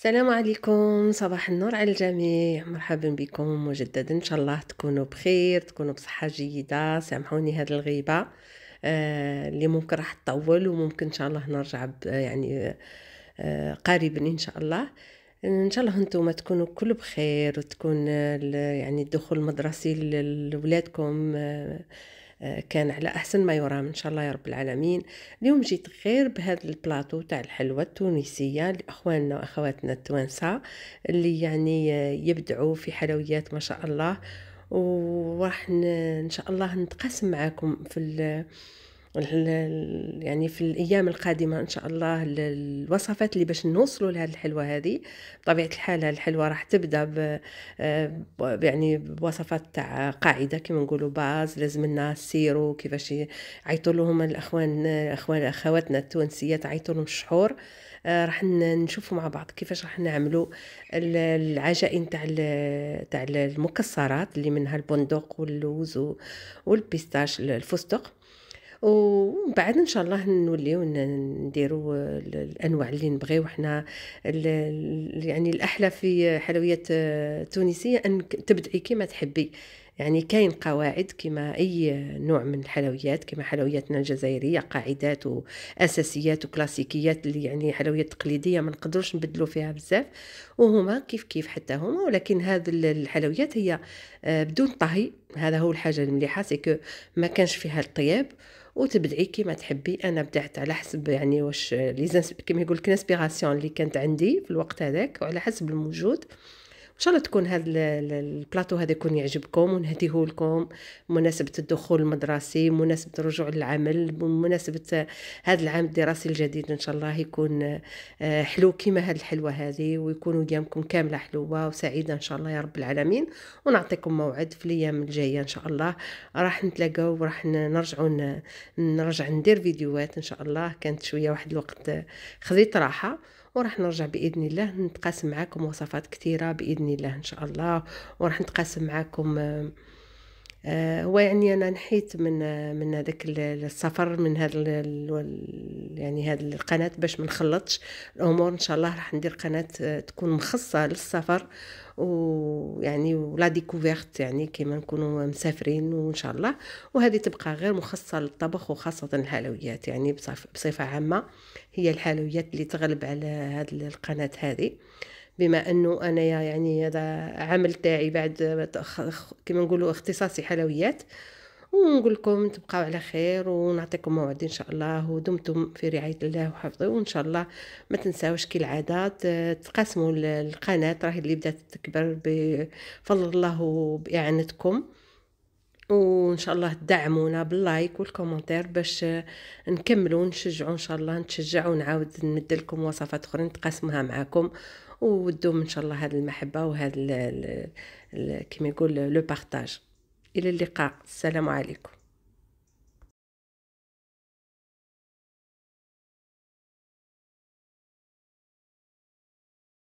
السلام عليكم صباح النور على الجميع مرحبا بكم مجددا ان شاء الله تكونوا بخير تكونوا بصحه جيده سامحوني هذه الغيبه آه اللي ممكن راح تطول وممكن ان شاء الله نرجع يعني آه قريبا ان شاء الله ان شاء الله انتم تكونوا كل بخير وتكون يعني الدخول المدرسي لولادكم آه كان على أحسن ما يرام إن شاء الله يا رب العالمين اليوم جيت غير بهذا البلاطو تاع الحلوى التونسية لأخواننا وأخواتنا التوانسة اللي يعني يبدعوا في حلويات ما شاء الله وراح إن شاء الله نتقاسم معاكم في يعني في الايام القادمه ان شاء الله الوصفات اللي باش نوصلوا لهذه الحلوه هذه بطبيعه الحال الحلوه راح تبدا آه، ب يعني بوصفات تاع قاعده كما نقولوا باز لازم الناس سيروا كيفاش يعيطوا لهم الاخوان اخوان اخواتنا التونسيات عيطوا لهم الشحور آه، راح نشوفوا مع بعض كيفاش راح نعملوا العجائن تاع تاع المكسرات اللي منها البندق واللوز والبيستاش الفستق ومن بعد ان شاء الله نوليو نديرو الانواع اللي نبغيو حنا يعني الاحلى في حلويات تونسيه ان تبدعي كما تحبي يعني كاين قواعد كما أي نوع من الحلويات كما حلوياتنا الجزائرية قاعدات وأساسيات وكلاسيكيات اللي يعني حلويات تقليدية ما نقدروش نبدلو فيها بزاف وهما كيف كيف حتى هما ولكن هذه الحلويات هي آه، بدون طهي هذا هو الحاجة المليحة سي ما كانش فيها الطياب وتبدعي كيما تحبي انا بدعت على حسب يعني واش آه، كيما يقول لك اللي كانت عندي في الوقت هذاك وعلى حسب الموجود ان شاء الله تكون هذا البلاطو هذا يكون يعجبكم ونهديه لكم مناسبه الدخول المدرسي مناسبه الرجوع للعمل مناسبه هذا العام الدراسي الجديد ان شاء الله يكون آه، حلو كيما هذه الحلوه هذه ويكون ايامكم كامله حلوه وسعيده ان شاء الله يا رب العالمين ونعطيكم موعد في الايام الجايه ان شاء الله راح نتلاقاو وراح نرجعوا نرجع ندير فيديوهات ان شاء الله كانت شويه واحد الوقت خذيت راحه وراح نرجع باذن الله نتقاسم معكم وصفات كثيره باذن الله ان شاء الله وراح نتقاسم معكم آه، هو يعني انا نحيت من من هذاك السفر من هذا يعني هذه القناه باش ما نخلطش الامور ان شاء الله راح ندير قناه آه، تكون مخصصه للسفر ويعني ولا ديكوفيرت يعني كيما نكونوا مسافرين وان شاء الله وهذه تبقى غير مخصصه للطبخ وخاصه الحلويات يعني بصفه عامه هي الحلويات اللي تغلب على هذه القناه هذه بما انه انا يعني هذا عمل تاعي بعد كما نقولوا اختصاصي حلويات ونقول لكم تبقاو على خير ونعطيكم موعد ان شاء الله ودمتم في رعايه الله وحفظه وان شاء الله ما تنساوش كالعاده تقاسموا القناه راهي اللي بدات تكبر بفضل الله وباعانتكم وان شاء الله تدعمونا باللايك والكومنتير باش نكملوا نشجعوا ان شاء الله نتشجع ونعاود نمد لكم وصفات اخرى نتقاسمها معكم ودوم ان شاء الله هذه المحبه وهذا كما يقول لو بارتاج الى اللقاء السلام عليكم